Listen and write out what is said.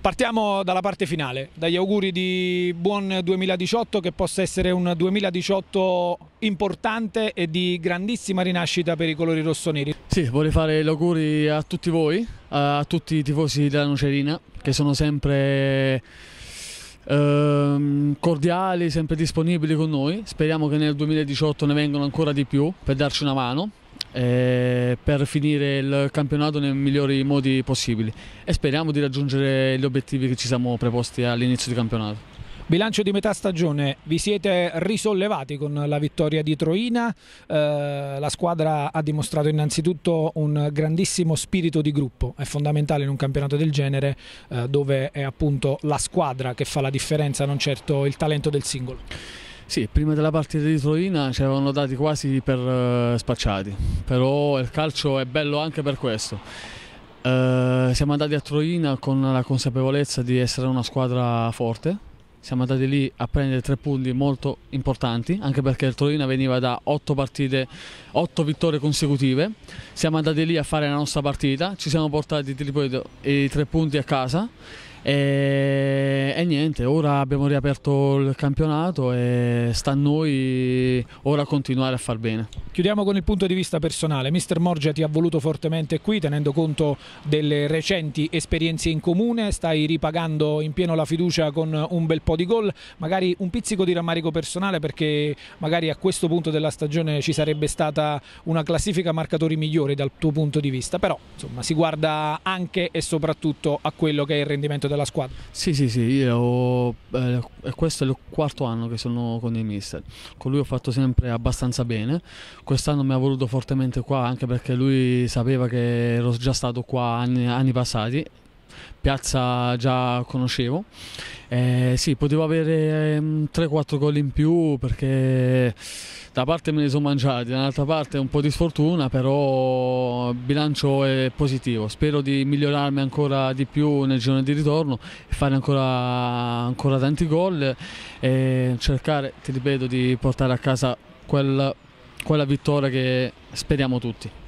Partiamo dalla parte finale, dagli auguri di buon 2018 che possa essere un 2018 importante e di grandissima rinascita per i colori rossoneri. Sì, vorrei fare gli auguri a tutti voi, a tutti i tifosi della Nocerina che sono sempre ehm, cordiali, sempre disponibili con noi. Speriamo che nel 2018 ne vengano ancora di più per darci una mano eh, per finire il campionato nei migliori modi possibili e speriamo di raggiungere gli obiettivi che ci siamo preposti all'inizio di campionato. Bilancio di metà stagione, vi siete risollevati con la vittoria di Troina, eh, la squadra ha dimostrato innanzitutto un grandissimo spirito di gruppo, è fondamentale in un campionato del genere eh, dove è appunto la squadra che fa la differenza, non certo il talento del singolo. Sì, prima della partita di Troina ci avevano dati quasi per eh, spacciati, però il calcio è bello anche per questo. Uh, siamo andati a Troina con la consapevolezza di essere una squadra forte, siamo andati lì a prendere tre punti molto importanti, anche perché il Troina veniva da otto partite, otto vittorie consecutive. Siamo andati lì a fare la nostra partita, ci siamo portati ripeto, i tre punti a casa e, e, niente, ora abbiamo riaperto il campionato e sta a noi ora continuare a far bene. Chiudiamo con il punto di vista personale. Mister Morgia ti ha voluto fortemente qui, tenendo conto delle recenti esperienze in comune. Stai ripagando in pieno la fiducia con un bel po' di gol, magari un pizzico di rammarico personale perché magari a questo punto della stagione ci sarebbe stata una classifica marcatori migliore dal tuo punto di vista. Però insomma si guarda anche e soprattutto a quello che è il rendimento della squadra. Sì, sì, sì, io eh, questo è il quarto anno che sono con il mister. Con lui ho fatto sempre abbastanza bene. Quest'anno mi ha voluto fortemente qua anche perché lui sapeva che ero già stato qua anni, anni passati piazza già conoscevo. Eh, sì, potevo avere 3-4 ehm, gol in più perché da parte me ne sono mangiati, dall'altra parte un po' di sfortuna, però il bilancio è positivo. Spero di migliorarmi ancora di più nel giorno di ritorno e fare ancora, ancora tanti gol e cercare, ti ripeto, di portare a casa quel, quella vittoria che speriamo tutti.